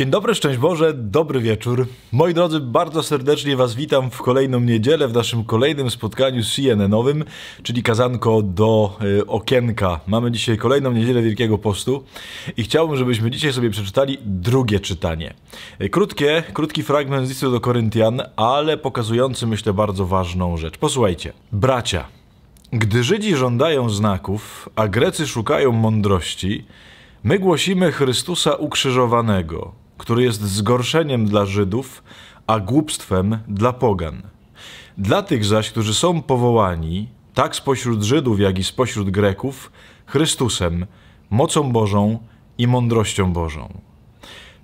Dzień dobry, szczęść Boże, dobry wieczór. Moi drodzy, bardzo serdecznie Was witam w kolejną niedzielę, w naszym kolejnym spotkaniu CNN-owym, czyli kazanko do y, okienka. Mamy dzisiaj kolejną niedzielę Wielkiego Postu i chciałbym, żebyśmy dzisiaj sobie przeczytali drugie czytanie. E, krótkie, krótki fragment z listu do Koryntian, ale pokazujący, myślę, bardzo ważną rzecz. Posłuchajcie. Bracia, gdy Żydzi żądają znaków, a Grecy szukają mądrości, My głosimy Chrystusa ukrzyżowanego, który jest zgorszeniem dla Żydów, a głupstwem dla Pogan. Dla tych zaś, którzy są powołani, tak spośród Żydów, jak i spośród Greków, Chrystusem, mocą Bożą i mądrością Bożą.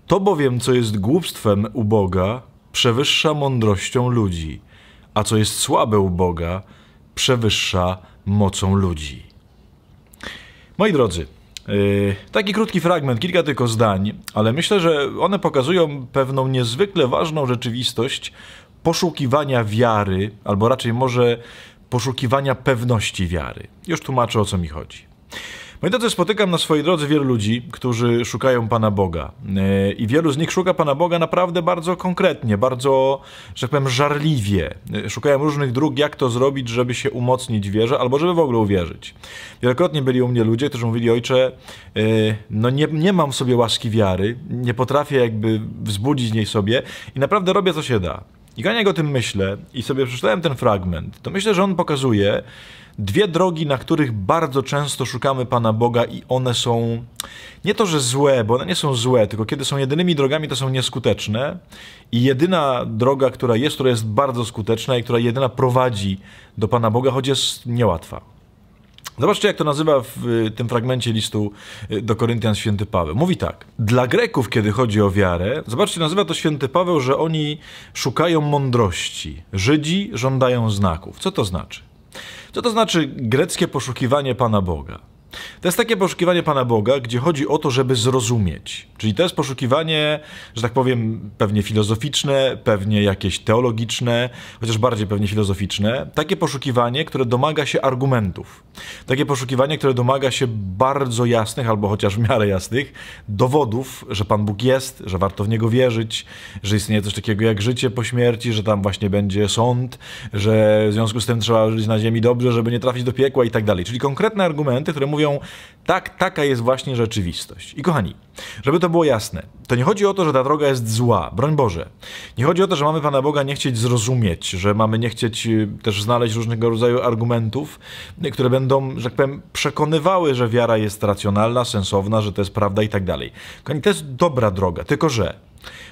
To bowiem, co jest głupstwem u Boga, przewyższa mądrością ludzi, a co jest słabe u Boga, przewyższa mocą ludzi. Moi drodzy, Y, taki krótki fragment, kilka tylko zdań, ale myślę, że one pokazują pewną niezwykle ważną rzeczywistość poszukiwania wiary, albo raczej może poszukiwania pewności wiary. Już tłumaczę o co mi chodzi. No i to spotykam na swojej drodze wielu ludzi, którzy szukają Pana Boga. E, I wielu z nich szuka Pana Boga naprawdę bardzo konkretnie, bardzo, że tak powiem, żarliwie. E, szukają różnych dróg, jak to zrobić, żeby się umocnić w wierze, albo żeby w ogóle uwierzyć. Wielokrotnie byli u mnie ludzie, którzy mówili, ojcze, e, no nie, nie mam sobie łaski wiary, nie potrafię jakby wzbudzić niej sobie i naprawdę robię, co się da. I kiedy jak o tym myślę i sobie przeczytałem ten fragment, to myślę, że on pokazuje dwie drogi, na których bardzo często szukamy Pana Boga i one są nie to, że złe, bo one nie są złe, tylko kiedy są jedynymi drogami, to są nieskuteczne i jedyna droga, która jest, która jest bardzo skuteczna i która jedyna prowadzi do Pana Boga, choć jest niełatwa. No zobaczcie, jak to nazywa w y, tym fragmencie listu y, do Koryntian święty Paweł. Mówi tak. Dla Greków, kiedy chodzi o wiarę, zobaczcie, nazywa to święty Paweł, że oni szukają mądrości. Żydzi żądają znaków. Co to znaczy? Co to znaczy greckie poszukiwanie Pana Boga? To jest takie poszukiwanie Pana Boga, gdzie chodzi o to, żeby zrozumieć. Czyli to jest poszukiwanie, że tak powiem, pewnie filozoficzne, pewnie jakieś teologiczne, chociaż bardziej pewnie filozoficzne. Takie poszukiwanie, które domaga się argumentów. Takie poszukiwanie, które domaga się bardzo jasnych, albo chociaż w miarę jasnych, dowodów, że Pan Bóg jest, że warto w Niego wierzyć, że istnieje coś takiego jak życie po śmierci, że tam właśnie będzie sąd, że w związku z tym trzeba żyć na ziemi dobrze, żeby nie trafić do piekła i tak dalej. Czyli konkretne argumenty, które mówią, tak, taka jest właśnie rzeczywistość. I kochani, żeby to było jasne, to nie chodzi o to, że ta droga jest zła, broń Boże. Nie chodzi o to, że mamy Pana Boga nie chcieć zrozumieć, że mamy nie chcieć y, też znaleźć różnego rodzaju argumentów, y, które będą, że tak powiem, przekonywały, że wiara jest racjonalna, sensowna, że to jest prawda i tak dalej. Kochani, to jest dobra droga, tylko że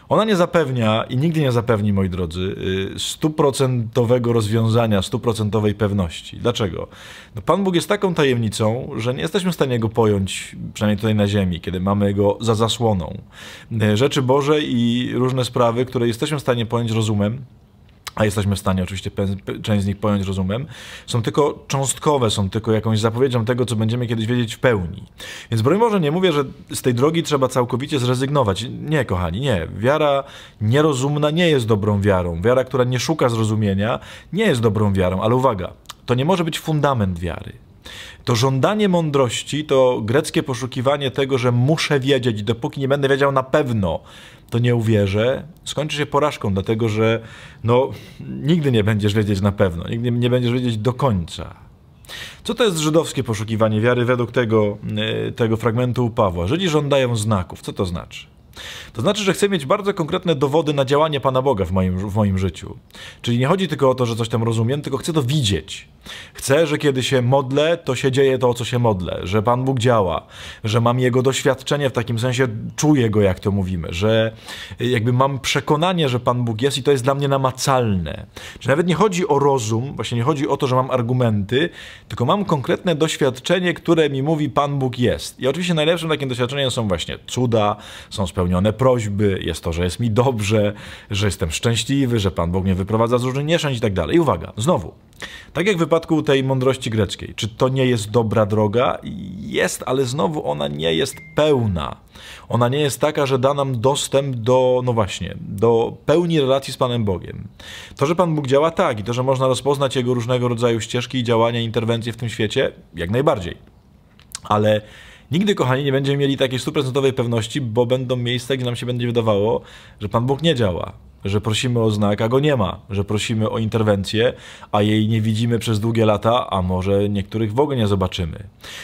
ona nie zapewnia i nigdy nie zapewni, moi drodzy, y, stuprocentowego rozwiązania, stuprocentowej pewności. Dlaczego? No Pan Bóg jest taką tajemnicą, że nie jesteśmy w stanie go pojąć, przynajmniej tutaj na Ziemi, kiedy mamy go za zasłoną. Y, Rzeczy Boże i różne sprawy, które jesteśmy w stanie pojąć rozumem, a jesteśmy w stanie oczywiście część z nich pojąć rozumem, są tylko cząstkowe, są tylko jakąś zapowiedzią tego, co będziemy kiedyś wiedzieć w pełni. Więc broń Boże, nie mówię, że z tej drogi trzeba całkowicie zrezygnować. Nie, kochani, nie. Wiara nierozumna nie jest dobrą wiarą. Wiara, która nie szuka zrozumienia, nie jest dobrą wiarą. Ale uwaga, to nie może być fundament wiary. To żądanie mądrości, to greckie poszukiwanie tego, że muszę wiedzieć, dopóki nie będę wiedział na pewno, to nie uwierzę, skończy się porażką, dlatego że no, nigdy nie będziesz wiedzieć na pewno, nigdy nie będziesz wiedzieć do końca. Co to jest żydowskie poszukiwanie wiary według tego, e, tego fragmentu u Pawła? Żydzi żądają znaków. Co to znaczy? To znaczy, że chcę mieć bardzo konkretne dowody na działanie Pana Boga w moim, w moim życiu. Czyli nie chodzi tylko o to, że coś tam rozumiem, tylko chcę to widzieć. Chcę, że kiedy się modlę, to się dzieje to, o co się modlę, że Pan Bóg działa, że mam Jego doświadczenie w takim sensie, czuję Go, jak to mówimy, że jakby mam przekonanie, że Pan Bóg jest i to jest dla mnie namacalne. Czy nawet nie chodzi o rozum, właśnie nie chodzi o to, że mam argumenty, tylko mam konkretne doświadczenie, które mi mówi Pan Bóg jest. I oczywiście najlepszym takim doświadczeniem są właśnie cuda, są spełnienia spełnione prośby, jest to, że jest mi dobrze, że jestem szczęśliwy, że Pan Bóg mnie wyprowadza z różnych nieszczęść i tak dalej. I uwaga, znowu, tak jak w przypadku tej mądrości greckiej, czy to nie jest dobra droga? Jest, ale znowu ona nie jest pełna. Ona nie jest taka, że da nam dostęp do, no właśnie, do pełni relacji z Panem Bogiem. To, że Pan Bóg działa tak i to, że można rozpoznać Jego różnego rodzaju ścieżki i działania, interwencje w tym świecie, jak najbardziej. Ale Nigdy, kochani, nie będziemy mieli takiej stuprocentowej pewności, bo będą miejsca, gdzie nam się będzie wydawało, że Pan Bóg nie działa że prosimy o znak, a go nie ma, że prosimy o interwencję, a jej nie widzimy przez długie lata, a może niektórych w ogóle nie zobaczymy.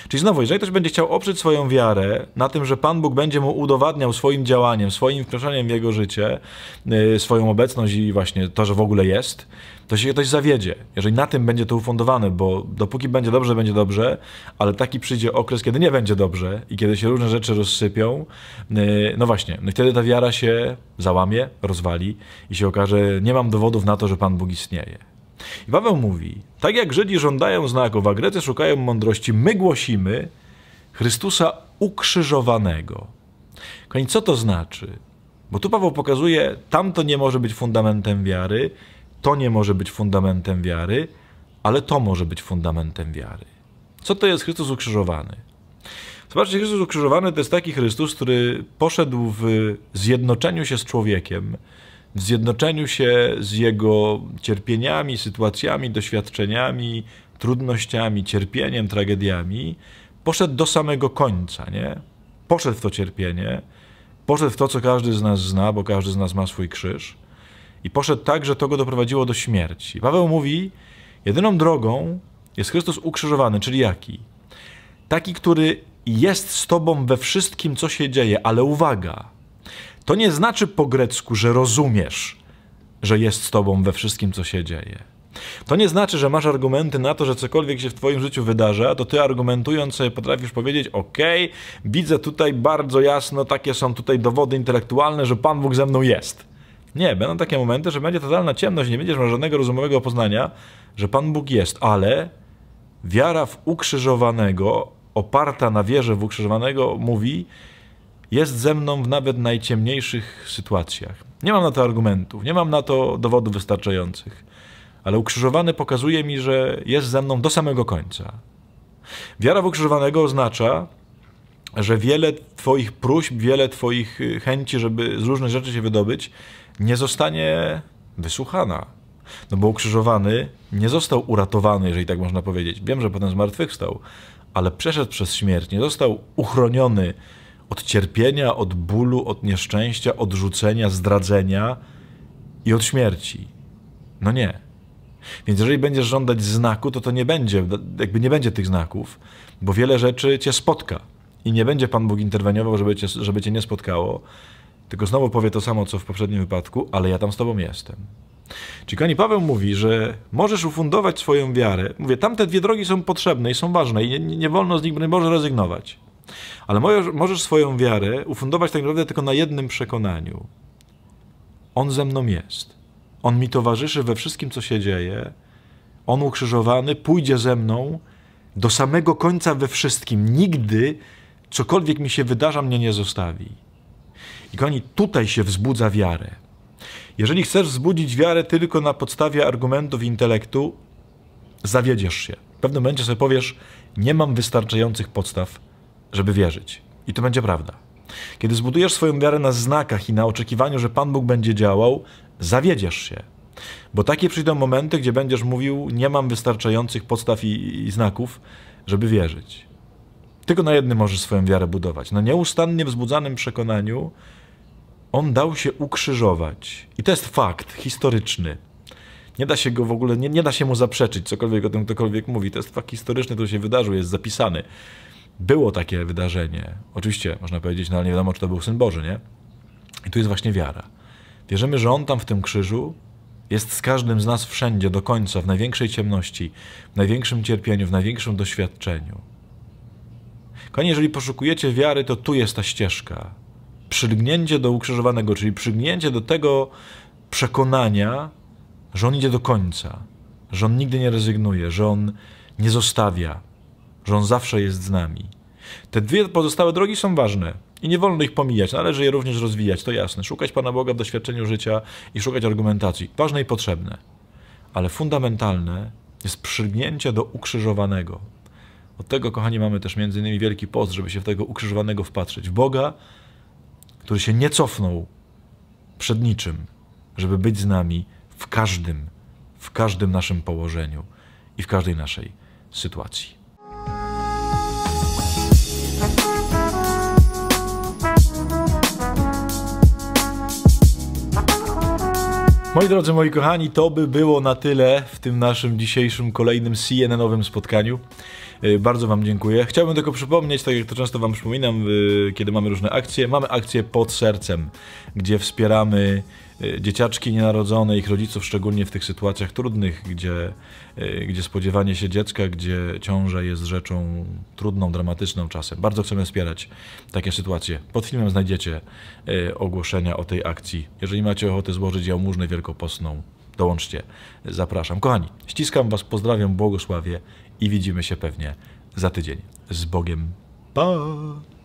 Czyli znowu, jeżeli ktoś będzie chciał oprzeć swoją wiarę na tym, że Pan Bóg będzie mu udowadniał swoim działaniem, swoim wkroczeniem w jego życie, yy, swoją obecność i właśnie to, że w ogóle jest, to się ktoś zawiedzie. Jeżeli na tym będzie to ufundowane, bo dopóki będzie dobrze, będzie dobrze, ale taki przyjdzie okres, kiedy nie będzie dobrze i kiedy się różne rzeczy rozsypią, y, no właśnie, no wtedy ta wiara się załamie, rozwali i się okaże, nie mam dowodów na to, że Pan Bóg istnieje. I Paweł mówi, tak jak Żydzi żądają znaków, a Grecy szukają mądrości, my głosimy Chrystusa ukrzyżowanego. Koń, co to znaczy? Bo tu Paweł pokazuje, tamto nie może być fundamentem wiary, to nie może być fundamentem wiary, ale to może być fundamentem wiary. Co to jest Chrystus ukrzyżowany? Zobaczcie, Chrystus ukrzyżowany to jest taki Chrystus, który poszedł w zjednoczeniu się z człowiekiem, w zjednoczeniu się z jego cierpieniami, sytuacjami, doświadczeniami, trudnościami, cierpieniem, tragediami, poszedł do samego końca, nie? Poszedł w to cierpienie, poszedł w to, co każdy z nas zna, bo każdy z nas ma swój krzyż, i poszedł tak, że to go doprowadziło do śmierci. Paweł mówi: Jedyną drogą jest Chrystus ukrzyżowany, czyli jaki? Taki, który jest z tobą we wszystkim, co się dzieje, ale uwaga, to nie znaczy po grecku, że rozumiesz, że jest z tobą we wszystkim, co się dzieje. To nie znaczy, że masz argumenty na to, że cokolwiek się w Twoim życiu wydarza, to Ty argumentując sobie potrafisz powiedzieć: OK, widzę tutaj bardzo jasno, takie są tutaj dowody intelektualne, że Pan Bóg ze mną jest. Nie, będą takie momenty, że będzie totalna ciemność, nie będziesz miał żadnego rozumowego poznania, że Pan Bóg jest, ale wiara w ukrzyżowanego, oparta na wierze w ukrzyżowanego, mówi, jest ze mną w nawet najciemniejszych sytuacjach. Nie mam na to argumentów, nie mam na to dowodów wystarczających, ale ukrzyżowany pokazuje mi, że jest ze mną do samego końca. Wiara w ukrzyżowanego oznacza, że wiele Twoich próśb, wiele Twoich y, chęci, żeby z różnych rzeczy się wydobyć, nie zostanie wysłuchana. No bo ukrzyżowany nie został uratowany, jeżeli tak można powiedzieć. Wiem, że potem zmartwychwstał, ale przeszedł przez śmierć, nie został uchroniony od cierpienia, od bólu, od nieszczęścia, odrzucenia, zdradzenia i od śmierci. No nie. Więc jeżeli będziesz żądać znaku, to to nie będzie, jakby nie będzie tych znaków, bo wiele rzeczy cię spotka i nie będzie Pan Bóg interweniował, żeby cię, żeby cię nie spotkało, tylko znowu powie to samo, co w poprzednim wypadku, ale ja tam z tobą jestem. Czyli kochani, Paweł mówi, że możesz ufundować swoją wiarę. Mówię, tamte dwie drogi są potrzebne i są ważne i nie, nie wolno z nich, nie może rezygnować. Ale możesz, możesz swoją wiarę ufundować tak naprawdę tylko na jednym przekonaniu. On ze mną jest. On mi towarzyszy we wszystkim, co się dzieje. On ukrzyżowany pójdzie ze mną do samego końca we wszystkim. Nigdy cokolwiek mi się wydarza, mnie nie zostawi. I kochani, tutaj się wzbudza wiarę. Jeżeli chcesz wzbudzić wiarę tylko na podstawie argumentów intelektu, zawiedziesz się. W pewnym momencie sobie powiesz, nie mam wystarczających podstaw żeby wierzyć. I to będzie prawda. Kiedy zbudujesz swoją wiarę na znakach i na oczekiwaniu, że Pan Bóg będzie działał, zawiedziesz się. Bo takie przyjdą momenty, gdzie będziesz mówił: Nie mam wystarczających podstaw i, i znaków, żeby wierzyć. Tylko na jednym możesz swoją wiarę budować. Na nieustannie wzbudzanym przekonaniu on dał się ukrzyżować. I to jest fakt historyczny. Nie da się go w ogóle, nie, nie da się mu zaprzeczyć, cokolwiek o tym ktokolwiek mówi. To jest fakt historyczny, to się wydarzył, jest zapisany było takie wydarzenie. Oczywiście można powiedzieć, no ale nie wiadomo, czy to był syn Boży, nie? I tu jest właśnie wiara. Wierzymy, że on tam w tym krzyżu jest z każdym z nas wszędzie, do końca, w największej ciemności, w największym cierpieniu, w największym doświadczeniu. Kochani, jeżeli poszukujecie wiary, to tu jest ta ścieżka. Przylgnięcie do ukrzyżowanego, czyli przygnięcie do tego przekonania, że on idzie do końca, że on nigdy nie rezygnuje, że on nie zostawia, że On zawsze jest z nami. Te dwie pozostałe drogi są ważne i nie wolno ich pomijać, należy je również rozwijać, to jasne. Szukać Pana Boga w doświadczeniu życia i szukać argumentacji, ważne i potrzebne. Ale fundamentalne jest przygnięcie do ukrzyżowanego. Od tego, kochani, mamy też między innymi wielki post, żeby się w tego ukrzyżowanego wpatrzeć. W Boga, który się nie cofnął przed niczym, żeby być z nami w każdym, w każdym naszym położeniu i w każdej naszej sytuacji. Moi drodzy, moi kochani, to by było na tyle w tym naszym dzisiejszym kolejnym CNN-owym spotkaniu. E, bardzo Wam dziękuję. Chciałbym tylko przypomnieć, tak jak to często Wam przypominam, e, kiedy mamy różne akcje, mamy akcję pod sercem, gdzie wspieramy Y, dzieciaczki nienarodzone, ich rodziców, szczególnie w tych sytuacjach trudnych, gdzie, y, gdzie spodziewanie się dziecka, gdzie ciąża jest rzeczą trudną, dramatyczną czasem. Bardzo chcemy wspierać takie sytuacje. Pod filmem znajdziecie y, ogłoszenia o tej akcji. Jeżeli macie ochotę złożyć jałmużnę wielkoposną, dołączcie. Zapraszam. Kochani, ściskam Was, pozdrawiam, błogosławię i widzimy się pewnie za tydzień. Z Bogiem. Pa!